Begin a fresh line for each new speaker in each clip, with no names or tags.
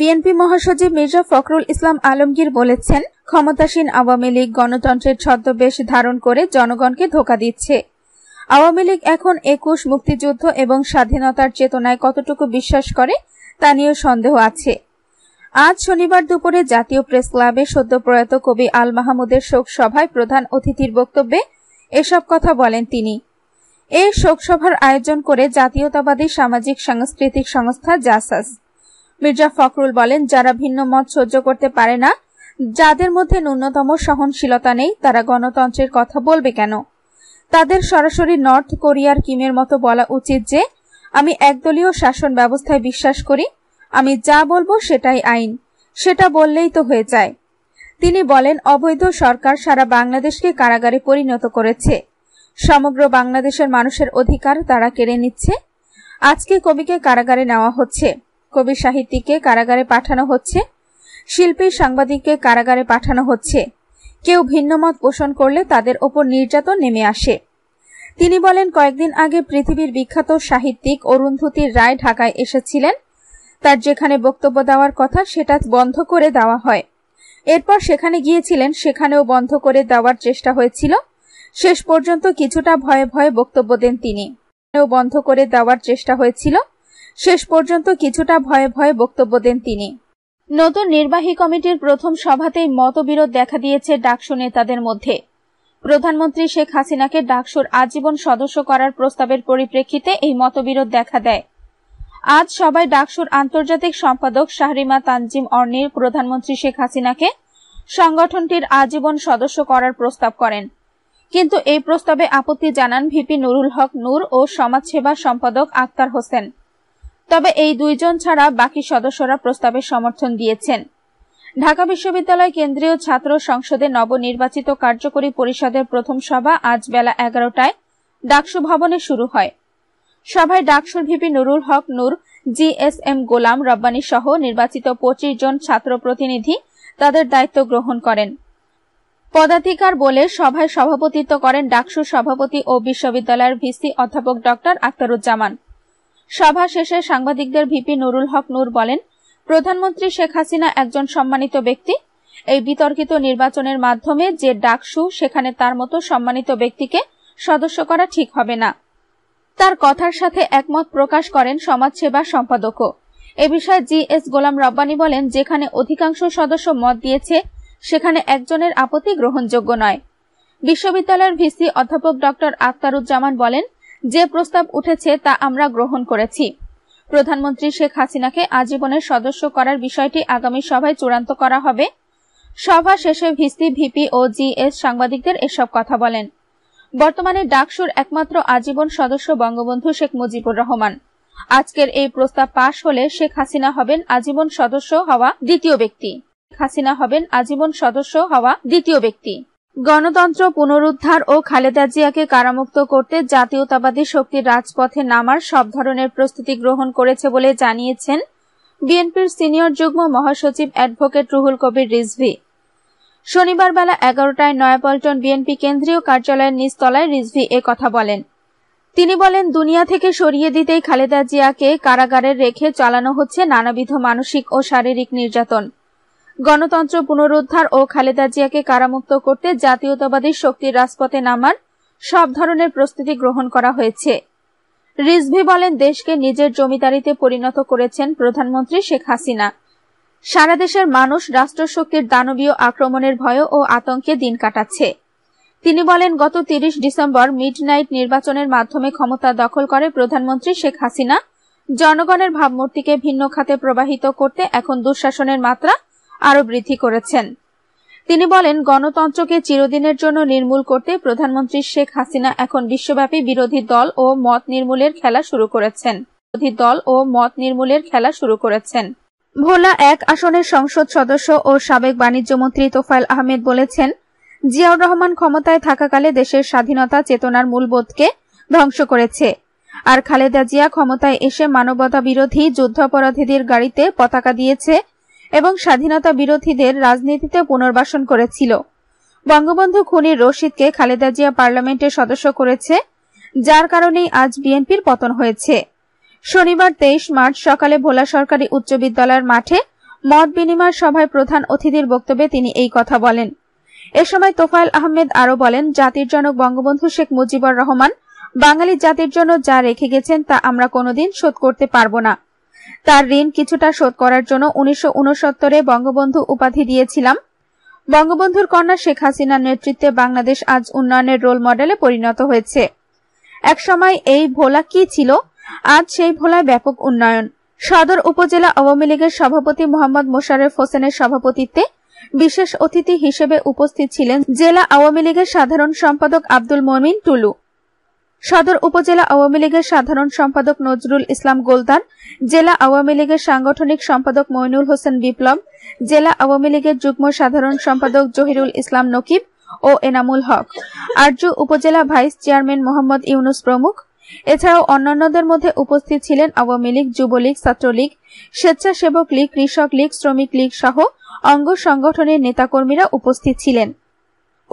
BNP মহাসচিব মির্জা ফখরুল ইসলাম আলমগীর বলেছেন ক্ষমতাসীন আওয়ামী লীগ গণতন্ত্রের ছদ্মবেশ ধারণ করে জনগণকে ধোকা দিচ্ছে আওয়ামী লীগ এখন একুশ মুক্তিযুদ্ধ এবং স্বাধীনতার চেতনায় কতটুকু বিশ্বাস করে তা নিয়েও সন্দেহ আছে আজ শনিবার দুপুরে জাতীয় প্রেস ক্লাবে সদ্যপ্রয়াত কবি আল মাহমুদের শোক সভায় প্রধান অতিথির বক্তব্যে এসব কথা বলেন তিনি এই শোকসভার আয়োজন করে জাতীয়তাবাদী সামাজিক সাংস্কৃতিক সংস্থা জাসাস মির্জা ফখরুল বলেন যারা ভিন্ন মত সহ্য করতে পারে না যাদের মধ্যে ন্যূনতম সহনশীলতা নেই তারা গণতন্ত্রের কথা বলবে কেন তাদের সরাসরি নর্থ কোরিয়ার কিমের মতো বলা উচিত যে আমি একদলীয় শাসন ব্যবস্থায় বিশ্বাস করি আমি যা বলবো সেটাই আইন সেটা বললেই তো হয়ে যায় তিনি বলেন অবৈধ সরকার সারা বাংলাদেশকে কারাগারে পরিণত করেছে সমগ্র বাংলাদেশের মানুষের অধিকার তারা কেড়ে নিচ্ছে আজকে কবিকে কারাগারে নেওয়া হচ্ছে কবি সাহিত্যিককে কারাগারে পাঠানো হচ্ছে শিল্পী সাংবাদিককে কারাগারে পাঠানো হচ্ছে কেউ ভিন্নমত পোষণ করলে তাদের ওপর নির্যাতন নেমে আসে তিনি বলেন কয়েকদিন আগে পৃথিবীর বিখ্যাত সাহিত্যিক অরুন্ধতির রায় ঢাকায় এসেছিলেন তার যেখানে বক্তব্য দেওয়ার কথা সেটা বন্ধ করে দেওয়া হয় এরপর সেখানে গিয়েছিলেন সেখানেও বন্ধ করে দেওয়ার চেষ্টা হয়েছিল শেষ পর্যন্ত কিছুটা ভয়ে ভয়ে বক্তব্য দেন তিনি বন্ধ করে দেওয়ার চেষ্টা হয়েছিল শেষ পর্যন্ত কিছুটা ভয়ে ভয়ে বক্তব্য দেন তিনি নতুন নির্বাহী কমিটির প্রথম সভাতেই মতবিরোধ দেখা দিয়েছে ডাকসু নেতাদের মধ্যে প্রধানমন্ত্রী শেখ হাসিনাকে ডাকসুর আজীবন সদস্য করার প্রস্তাবের পরিপ্রেক্ষিতে এই মতবিরোধ দেখা দেয় আজ সবাই ডাকসুর আন্তর্জাতিক সম্পাদক শাহরিমা তানজিম অর্নির প্রধানমন্ত্রী শেখ হাসিনাকে সংগঠনটির আজীবন সদস্য করার প্রস্তাব করেন কিন্তু এই প্রস্তাবে আপত্তি জানান ভিপি নুরুল হক নূর ও সমাজসেবা সম্পাদক আক্তার হোসেন তবে এই দুইজন ছাড়া বাকি সদস্যরা প্রস্তাবে সমর্থন দিয়েছেন ঢাকা বিশ্ববিদ্যালয় কেন্দ্রীয় ছাত্র সংসদে নবনির্বাচিত কার্যকরী পরিষদের প্রথম সভা আজ বেলা এগারোটায় ডাকসু ভবনে শুরু হয় সভায় ডাকসুর VP Nurul Haq Nur G S M Golam Rabbani সহ নির্বাচিত পঁচিশ জন ছাত্র প্রতিনিধি তাদের দায়িত্ব গ্রহণ করেন পদাধিকার বলে সভায় সভাপতিত্ব করেন ডাকসুর সভাপতি ও বিশ্ববিদ্যালয়ের ভিসি অধ্যাপক ডক্টর আখতারুজ্জামান সভা শেষে সাংবাদিকদের ভিপি নুরুল হক নূর বলেন প্রধানমন্ত্রী শেখ হাসিনা একজন সম্মানিত ব্যক্তি এই বিতর্কিত নির্বাচনের মাধ্যমে যে ডাকসু সেখানে তার মতো সম্মানিত ব্যক্তিকে সদস্য করা ঠিক হবে না তার কথার সাথে একমত প্রকাশ করেন সমাজসেবা সম্পাদকও এ বিষয়ে জি এস গোলাম রব্বানি বলেন যেখানে অধিকাংশ সদস্য মত দিয়েছে সেখানে একজনের আপত্তি গ্রহণযোগ্য নয় বিশ্ববিদ্যালয়ের ভিসি অধ্যাপক ডক্টর আখতারুজ্জামান বলেন যে প্রস্তাব উঠেছে তা আমরা গ্রহণ করেছি প্রধানমন্ত্রী শেখ হাসিনাকে আজীবনের সদস্য করার বিষয়টি আগামী সভায় চূড়ান্ত করা হবে সভা শেষে ভিসি ভিপি ও জিএস সাংবাদিকদের এসব কথা বলেন বর্তমানে ডাকসুর একমাত্র আজীবন সদস্য বঙ্গবন্ধু শেখ মুজিবুর রহমান আজকের এই প্রস্তাব পাশ হলে শেখ হাসিনা হবেন আজীবন সদস্য হওয়া দ্বিতীয় ব্যক্তি হাসিনা হবেন আজীবন সদস্য হওয়া দ্বিতীয় ব্যক্তি গণতন্ত্র পুনরুদ্ধার ও খালেদা জিয়াকে কারামুক্ত করতে জাতীয়তাবাদী শক্তির রাজপথে নামার সব ধরনের প্রস্তুতি গ্রহণ করেছে বলে জানিয়েছেন বিএনপির সিনিয়র যুগ্ম মহাসচিব অ্যাডভোকেট রুহুল কবির রিজভি শনিবার বেলা এগারোটায় নয়াপল্টন বিএনপি কেন্দ্রীয় কার্যালয়ের নিচতলায় রিজভি এ কথা বলেন তিনি বলেন দুনিয়া থেকে সরিয়ে দিতেই খালেদা জিয়াকে কারাগারে রেখে চালানো হচ্ছে নানাবিধ মানসিক ও শারীরিক নির্যাতন গণতন্ত্র পুনরুদ্ধার ও খালেদা জিয়াকে কারামুক্ত করতে জাতীয়তাবাদী শক্তির রাজপথে নামার সব ধরনের প্রস্তুতি গ্রহণ করা হয়েছে রিজভি বলেন দেশকে নিজের জমিদারিতে পরিণত করেছেন প্রধানমন্ত্রী শেখ হাসিনা সারা দেশের মানুষ রাষ্ট্রশক্তির দানবীয় আক্রমণের ভয় ও আতঙ্কে দিন কাটাচ্ছে তিনি বলেন গত তিরিশ ডিসেম্বর মিডনাইট নির্বাচনের মাধ্যমে ক্ষমতা দখল করে প্রধানমন্ত্রী শেখ হাসিনা জনগণের ভাবমূর্তিকে ভিন্ন খাতে প্রবাহিত করতে এখন দুঃশাসনের মাত্রা আরো বৃদ্ধি করেছেন তিনি বলেন গণতন্ত্রকে চিরদিনের জন্য নির্মূল করতে প্রধানমন্ত্রী শেখ হাসিনা এখন বিশ্বব্যাপী বিরোধী দল ও মত নির্মূলের খেলা শুরু করেছেন বিরোধী দল ও মত নির্মূলের খেলা শুরু করেছেন ভোলা এক আসনের সংসদ সদস্য ও সাবেক বাণিজ্যমন্ত্রী তোফাইল আহমেদ বলেছেন জিয়াউর রহমান ক্ষমতায় থাকাকালে দেশের স্বাধীনতা চেতনার মূলবোধকে ধ্বংস করেছে আর খালেদা জিয়া ক্ষমতায় এসে মানবতা বিরোধী যুদ্ধাপরাধীদের গাড়িতে পতাকা দিয়েছে এবং স্বাধীনতা বিরোধীদের রাজনীতিতে পুনর্বাসন করেছিল বঙ্গবন্ধু খুনির রশিদকে খালেদা জিয়া পার্লামেন্টের সদস্য করেছে যার কারণেই আজ বিএনপির পতন হয়েছে শনিবার তেইশ মার্চ সকালে ভোলা সরকারি উচ্চ বিদ্যালয়ের মাঠে মত বিনিময় সভায় প্রধান অতিথির বক্তব্যে তিনি এই কথা বলেন এ সময় তোফায়েল আহমেদ আরো বলেন জাতির জনক বঙ্গবন্ধু শেখ মুজিবুর রহমান বাঙালি জাতির জন্য যা রেখে গেছেন তা আমরা কোনোদিন শোধ করতে পারব না তার ঋণ কিছুটা শোধ করার জন্য উনিশশো বঙ্গবন্ধু উপাধি দিয়েছিলাম বঙ্গবন্ধুর কন্যা শেখ হাসিনার নেতৃত্বে বাংলাদেশ আজ উন্নয়নের রোল মডেলে পরিণত হয়েছে একসময় এই ভোলা কি ছিল আজ সেই ভোলায় ব্যাপক উন্নয়ন সদর উপজেলা আওয়ামী লীগের সভাপতি মোহাম্মদ মোশারেফ হোসেনের সভাপতিত্বে বিশেষ অতিথি হিসেবে উপস্থিত ছিলেন জেলা আওয়ামী লীগের সাধারণ সম্পাদক আব্দুল মমিন টুলু সদর উপজেলা আওয়ামী লীগের সাধারণ সম্পাদক নজরুল ইসলাম গোলদান জেলা আওয়ামী লীগের সাংগঠনিক সম্পাদক মইনুল হোসেন বিপ্লব জেলা আওয়ামী লীগের যুগ্ম সাধারণ সম্পাদক জহিরুল ইসলাম নকিব ও এনামুল হক আর্য উপজেলা ভাইস চেয়ারম্যান মোহাম্মদ ইউনুস প্রমুখ এছাড়াও অন্যান্যদের মধ্যে উপস্থিত ছিলেন আওয়ামী লীগ যুবলীগ ছাত্রলীগ স্বেচ্ছাসেবক লীগ কৃষক লীগ শ্রমিক লীগ সহ অঙ্গ সংগঠনের নেতাকর্মীরা উপস্থিত ছিলেন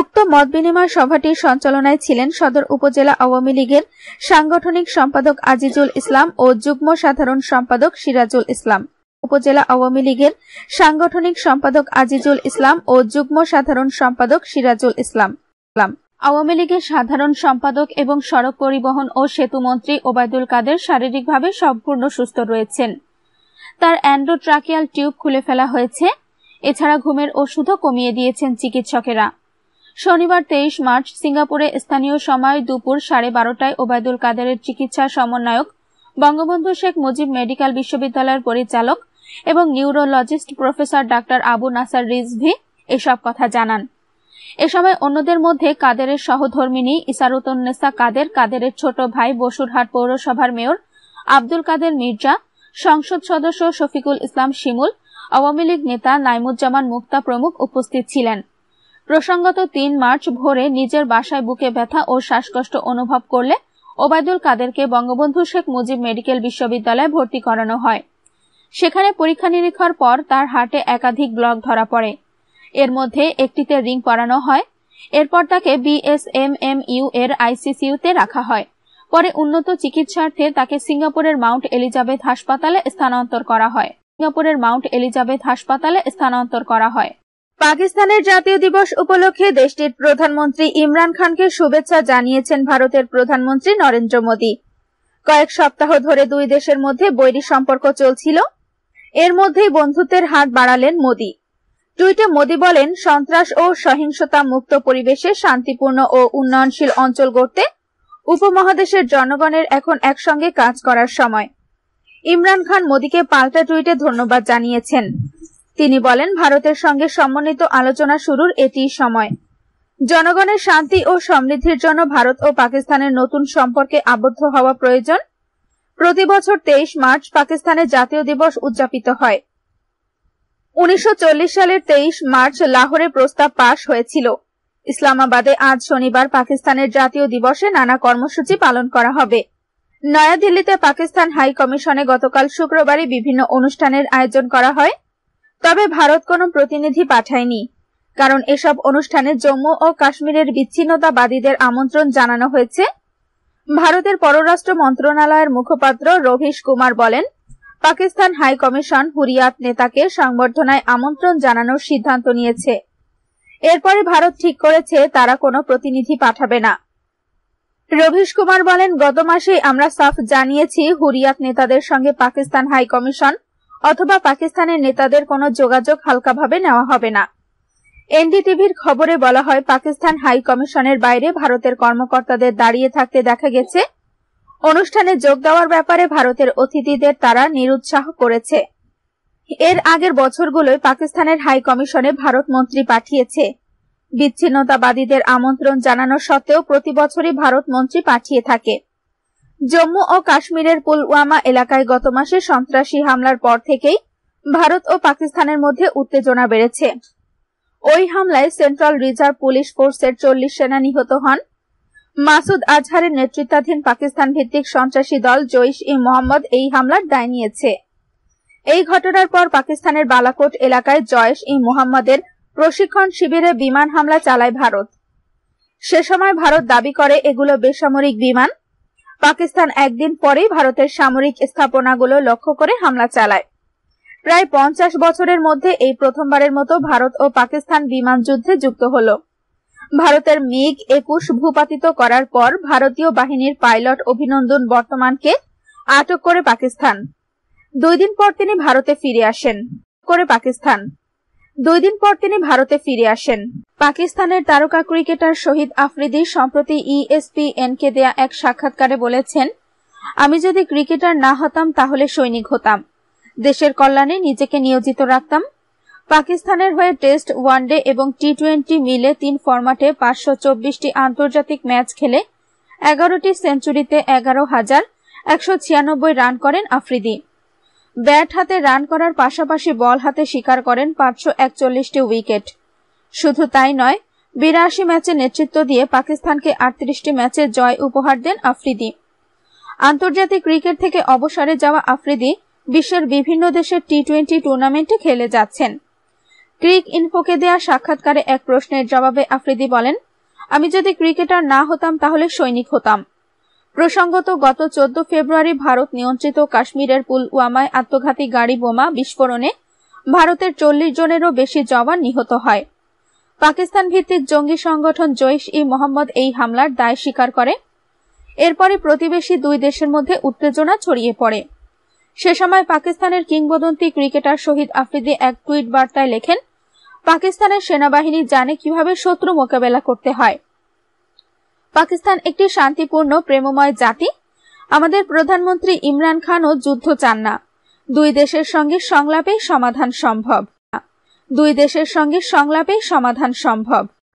উক্ত মত বিনিময় সভাটির সঞ্চালনায় ছিলেন সদর উপজেলা আওয়ামী লীগের সাংগঠনিক সম্পাদক আজিজুল ইসলাম ও যুগ্ম সাধারণ সম্পাদক সিরাজুল ইসলাম উপজেলা আওয়ামী লীগের সাংগঠনিক সম্পাদক আজিজুল ইসলাম ও যুগ্ম সাধারণ সম্পাদক সিরাজুল ইসলাম আওয়ামী লীগের সাধারণ সম্পাদক এবং সড়ক পরিবহন ও সেতু মন্ত্রী ওবায়দুল কাদের শারীরিকভাবে সম্পূর্ণ সুস্থ রয়েছেন তার অ্যান্ড্রোট্রাকিয়াল টিউব খুলে ফেলা হয়েছে এছাড়া ঘুমের ওষুধও কমিয়ে দিয়েছেন চিকিৎসকেরা শনিবার তেইশ মার্চ সিঙ্গাপুরে স্থানীয় সময় দুপুর সাড়ে বারোটায় ওবায়দুল কাদেরের চিকিৎসা সমন্বয়ক বঙ্গবন্ধু শেখ মুজিব মেডিকেল বিশ্ববিদ্যালয়ের পরিচালক এবং নিউরোলজিস্ট প্রফেসর ডাক্তার আবু নাসার রিজভি এসব কথা জানান এ সময় অন্যদের মধ্যে কাদেরের সহধর্মিনী ইসারুতনেসা কাদের কাদেরের ছোট ভাই বসুরহাট পৌরসভার মেয়র আব্দুল কাদের মির্জা সংসদ সদস্য শফিকুল ইসলাম শিমুল আওয়ামী লীগ নেতা নাইমুজ্জামান মুক্তা প্রমুখ উপস্থিত ছিলেন প্রসঙ্গত তিন মার্চ ভোরে নিজের বাসায় বুকে ব্যথা ও শ্বাসকষ্ট অনুভব করলে ওবায়দুল কাদেরকে বঙ্গবন্ধু শেখ মুজিব মেডিকেল বিশ্ববিদ্যালয়ে ভর্তি করানো হয় সেখানে পরীক্ষা নিরীক্ষার পর তার হাটে একাধিক ব্লক ধরা পড়ে এর মধ্যে একটিতে রিং পরানো হয় এরপর তাকে বিএসএমএমইউ এর আইসিসিউতে রাখা হয় পরে উন্নত চিকিৎসার্থে তাকে সিঙ্গাপুরের মাউন্ট এলিজাবেথ হাসপাতালে স্থানান্তর করা হয় সিঙ্গাপুরের মাউন্ট এলিজাবেথ হাসপাতালে স্থানান্তর করা হয় পাকিস্তানের জাতীয় দিবস উপলক্ষে দেশটির প্রধানমন্ত্রী ইমরান খানকে শুভেচ্ছা জানিয়েছেন ভারতের প্রধানমন্ত্রী নরেন্দ্র মোদী কয়েক সপ্তাহ ধরে দুই দেশের মধ্যে বৈরী সম্পর্ক চলছিল এর মধ্যেই বন্ধুত্বের হাত বাড়ালেন মোদী টুইটে মোদী বলেন সন্ত্রাস ও সহিংসতা মুক্ত পরিবেশে শান্তিপূর্ণ ও উন্নয়নশীল অঞ্চল গড়তে উপমহাদেশের জনগণের এখন একসঙ্গে কাজ করার সময় ইমরান খান মোদীকে পাল্টা টুইটে ধন্যবাদ জানিয়েছেন তিনি বলেন ভারতের সঙ্গে সমন্বিত আলোচনা শুরুর এটি সময় জনগণের শান্তি ও সমৃদ্ধির জন্য ভারত ও পাকিস্তানের নতুন সম্পর্কে আবদ্ধ হওয়া প্রয়োজন প্রতি বছর তেইশ মার্চ পাকিস্তানের জাতীয় দিবস উদযাপিত হয় উনিশশো সালের তেইশ মার্চ লাহোরে প্রস্তাব পাশ হয়েছিল ইসলামাবাদে আজ শনিবার পাকিস্তানের জাতীয় দিবসে নানা কর্মসূচি পালন করা হবে নয়াদিল্লিতে পাকিস্তান হাই কমিশনে গতকাল শুক্রবারই বিভিন্ন অনুষ্ঠানের আয়োজন করা হয় তবে ভারত কোনো প্রতিনিধি পাঠায়নি কারণ এসব অনুষ্ঠানে জম্মু ও কাশ্মীরের বিচ্ছিন্নতাবাদীদের আমন্ত্রণ জানানো হয়েছে ভারতের পররাষ্ট্র মন্ত্রণালয়ের মুখপাত্র রভীশ কুমার বলেন পাকিস্তান হাই কমিশন হুরিয়াত নেতাকে সংবর্ধনায় আমন্ত্রণ জানানোর সিদ্ধান্ত নিয়েছে এরপরে ভারত ঠিক করেছে তারা কোনো প্রতিনিধি পাঠাবে না রবীশ কুমার বলেন গত মাসে আমরা সাফ জানিয়েছি হুরিয়াত নেতাদের সঙ্গে পাকিস্তান হাই কমিশন অথবা পাকিস্তানের নেতাদের কোনো যোগাযোগ হালকাভাবে নেওয়া হবে না এনডিটিভির খবরে বলা হয় পাকিস্তান হাই কমিশনের বাইরে ভারতের কর্মকর্তাদের দাঁড়িয়ে থাকতে দেখা গেছে অনুষ্ঠানে যোগ দেওয়ার ব্যাপারে ভারতের অতিথিদের তারা নিরুৎসাহ করেছে এর আগের বছরগুলোয় পাকিস্তানের হাই কমিশনে ভারত মন্ত্রী পাঠিয়েছে বিচ্ছিন্নতাবাদীদের আমন্ত্রণ জানানো সত্ত্বেও প্রতি বছরই ভারত মন্ত্রী পাঠিয়ে থাকে জম্মু ও কাশ্মীরের পুলওয়ামা এলাকায় গত মাসে সন্ত্রাসী হামলার পর থেকেই ভারত ও পাকিস্তানের মধ্যে উত্তেজনা বেড়েছে ওই হামলায় সেন্ট্রাল রিজার্ভ পুলিশ ফোর্সের চল্লিশ সেনা নিহত হন মাসুদ আজহারের নেতৃত্বাধীন পাকিস্তান ভিত্তিক সন্ত্রাসী দল জৈশ ই মোহাম্মদ এই হামলার দায় নিয়েছে এই ঘটনার পর পাকিস্তানের বালাকোট এলাকায় জয়েশ ই মোহাম্মদের প্রশিক্ষণ শিবিরে বিমান হামলা চালায় ভারত সে সময় ভারত দাবি করে এগুলো বেসামরিক বিমান পাকিস্তান একদিন পরেই ভারতের সামরিক স্থাপনাগুলো লক্ষ্য করে হামলা চালায় প্রায় পঞ্চাশ বছরের মধ্যে এই প্রথমবারের মতো ভারত ও পাকিস্তান বিমান যুদ্ধে যুক্ত হল ভারতের মিগ একুশ ভূপাতিত করার পর ভারতীয় বাহিনীর পাইলট অভিনন্দন বর্তমানকে আটক করে পাকিস্তান দুই দিন পর তিনি ভারতে ফিরে আসেন করে পাকিস্তান দুই দিন পর তিনি ভারতে ফিরে আসেন পাকিস্তানের তারকা ক্রিকেটার শহীদ আফ্রিদি সম্প্রতি ইএসপিএনকে e দেয়া এক সাক্ষাৎকারে বলেছেন আমি যদি ক্রিকেটার না হতাম তাহলে সৈনিক হতাম দেশের কল্যাণে নিজেকে নিয়োজিত রাখতাম পাকিস্তানের হয়ে টেস্ট ওয়ানডে এবং টি টোয়েন্টি মিলে তিন ফরম্যাটে পাঁচশো চব্বিশটি আন্তর্জাতিক ম্যাচ খেলে এগারোটি সেঞ্চুরিতে এগারো হাজার একশো ছিয়ানব্বই রান করেন আফ্রিদি ব্যাট হাতে রান করার পাশাপাশি বল হাতে শিকার করেন পাঁচশো একচল্লিশটি উইকেট শুধু তাই নয় বিরাশি ম্যাচে নেতৃত্ব দিয়ে পাকিস্তানকে আটত্রিশটি ম্যাচে জয় উপহার দেন আফ্রিদি আন্তর্জাতিক ক্রিকেট থেকে অবসরে যাওয়া আফ্রিদি বিশ্বের বিভিন্ন দেশের টি টোয়েন্টি টুর্নামেন্টে খেলে যাচ্ছেন ক্রিক ইনফোকে দেয়া সাক্ষাৎকারে এক প্রশ্নের জবাবে আফ্রিদি বলেন আমি যদি ক্রিকেটার না হতাম তাহলে সৈনিক হতাম প্রসঙ্গত গত চোদ্দ ফেব্রুয়ারি ভারত নিয়ন্ত্রিত কাশ্মীরের পুলওয়ামায় আত্মঘাতী গাড়ি বোমা বিস্ফোরণে ভারতের চল্লিশ জনেরও বেশি জওয়ান নিহত হয় পাকিস্তান ভিত্তিক জঙ্গি সংগঠন জৈশ ই মোহাম্মদ এই হামলার দায় স্বীকার করে এরপরে প্রতিবেশী দুই দেশের মধ্যে উত্তেজনা ছড়িয়ে পড়ে সে সময় পাকিস্তানের কিংবদন্তি ক্রিকেটার শহীদ আফ্রিদি এক টুইট বার্তায় লেখেন পাকিস্তানের সেনাবাহিনী জানে কিভাবে শত্রু মোকাবেলা করতে হয় পাকিস্তান একটি শান্তিপূর্ণ প্রেমময় জাতি আমাদের প্রধানমন্ত্রী ইমরান খানও যুদ্ধ চান না দুই দেশের সঙ্গে সংলাপে সমাধান সম্ভব দুই দেশের সঙ্গে সংলাপে সমাধান সম্ভব